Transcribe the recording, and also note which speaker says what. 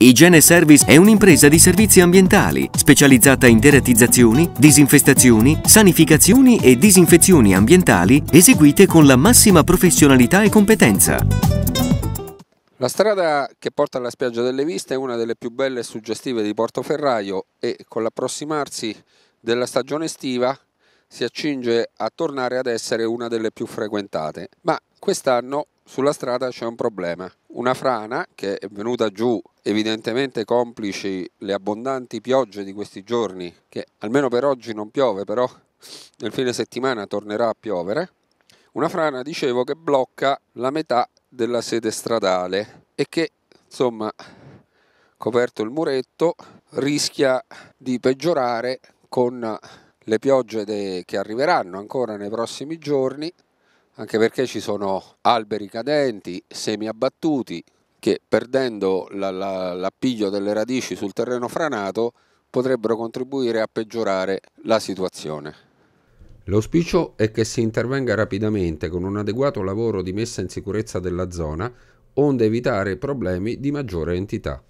Speaker 1: Igiene Service è un'impresa di servizi ambientali specializzata in deratizzazioni, disinfestazioni, sanificazioni e disinfezioni ambientali eseguite con la massima professionalità e competenza.
Speaker 2: La strada che porta alla spiaggia delle Viste è una delle più belle e suggestive di Portoferraio e con l'approssimarsi della stagione estiva si accinge a tornare ad essere una delle più frequentate. Ma quest'anno sulla strada c'è un problema. Una frana che è venuta giù evidentemente complici le abbondanti piogge di questi giorni, che almeno per oggi non piove, però nel fine settimana tornerà a piovere. Una frana, dicevo, che blocca la metà della sede stradale e che, insomma, coperto il muretto, rischia di peggiorare con le piogge che arriveranno ancora nei prossimi giorni anche perché ci sono alberi cadenti, semi abbattuti, che perdendo la, la, l'appiglio delle radici sul terreno franato potrebbero contribuire a peggiorare la situazione. L'auspicio è che si intervenga rapidamente con un adeguato lavoro di messa in sicurezza della zona, onde evitare problemi di maggiore entità.